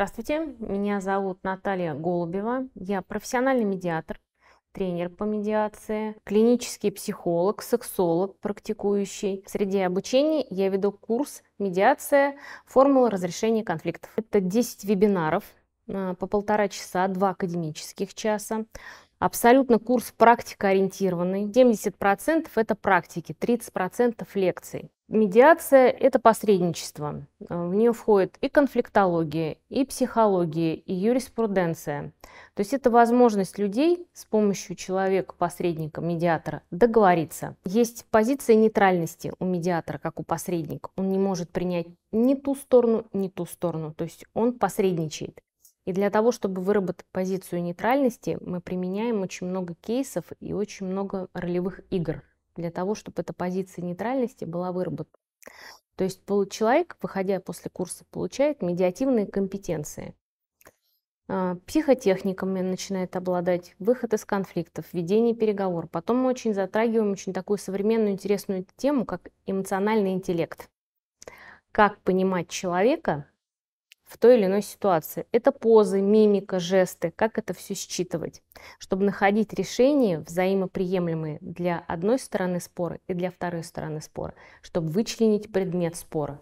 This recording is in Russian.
Здравствуйте, меня зовут Наталья Голубева. Я профессиональный медиатор, тренер по медиации, клинический психолог, сексолог практикующий. Среди обучения я веду курс «Медиация. Формула разрешения конфликтов». Это 10 вебинаров, а, по полтора часа, два академических часа. Абсолютно курс практикоориентированный. 70% это практики, 30% лекций. Медиация – это посредничество. А, в нее входит и конфликтология, и психология, и юриспруденция. То есть это возможность людей с помощью человека-посредника, медиатора, договориться. Есть позиция нейтральности у медиатора, как у посредника. Он не может принять ни ту сторону, ни ту сторону. То есть он посредничает. И для того, чтобы выработать позицию нейтральности, мы применяем очень много кейсов и очень много ролевых игр для того, чтобы эта позиция нейтральности была выработана. То есть человек, выходя после курса, получает медиативные компетенции. А, психотехниками начинает обладать, выход из конфликтов, ведение переговоров. Потом мы очень затрагиваем очень такую современную интересную тему, как эмоциональный интеллект. Как понимать человека, в той или иной ситуации. Это позы, мимика, жесты, как это все считывать, чтобы находить решения взаимоприемлемые для одной стороны спора и для второй стороны спора, чтобы вычленить предмет спора.